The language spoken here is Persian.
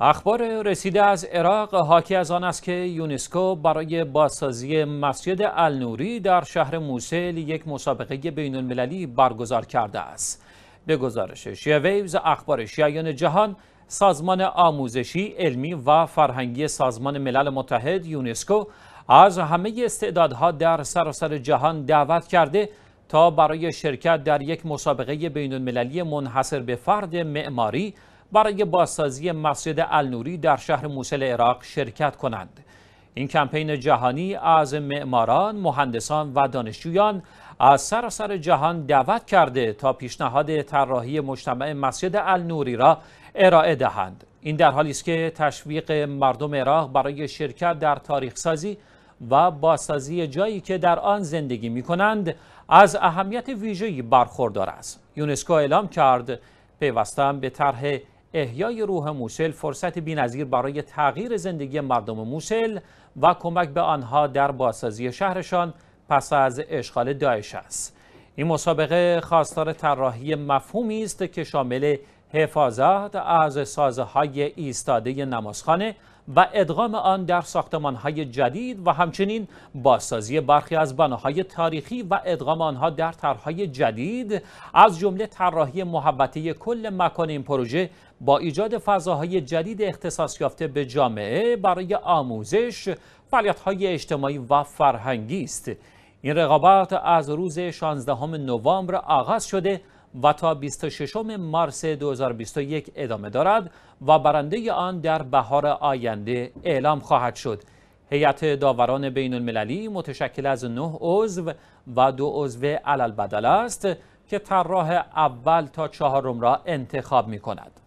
اخبار رسیده از عراق حاکی از آن است که یونسکو برای بازسازی مسجد النوری در شهر موسل یک مسابقه بین المللی برگزار کرده است. به گزارش شیویوز اخبار شیعیان جهان سازمان آموزشی، علمی و فرهنگی سازمان ملل متحد یونسکو از همه استعدادها در سراسر جهان دعوت کرده تا برای شرکت در یک مسابقه بین المللی منحصر به فرد معماری برای بازسازی مسجد النوری در شهر موسل عراق شرکت کنند. این کمپین جهانی از معماران، مهندسان و دانشجویان از سراسر جهان دعوت کرده تا پیشنهاد طراحی مجتمع مسجد النوری را ارائه دهند. این در حالی است که تشویق مردم عراق برای شرکت در تاریخ سازی و بازسازی جایی که در آن زندگی می کنند از اهمیت ویژه‌ای برخوردار است. یونسکو اعلام کرد پیوستن به طرح احیای روح موسل فرصت بینظیر برای تغییر زندگی مردم موسل و کمک به آنها در بازسازی شهرشان پس از اشغال داعش است این مسابقه خواستار طراحی مفهومی است که شامل حفاظت از سازهای ایستاده نمازخانه و ادغام آن در ساختمانهای جدید و همچنین بازسازی برخی از بناهای تاریخی و ادغام آنها در طرحهای جدید از جمله طراحی محبته کل مکان این پروژه با ایجاد فضاهای جدید اختصاص یافته به جامعه برای آموزش فعالیت‌های اجتماعی و فرهنگی است این رقابت از روز 16 نوامبر آغاز شده و تا 26 مارس 2021 ادامه دارد و برنده آن در بهار آینده اعلام خواهد شد. هیئت داوران بین المللی متشکل از نه عضو و دو عضو علل بدل است که طراح اول تا چهارم را انتخاب می کند.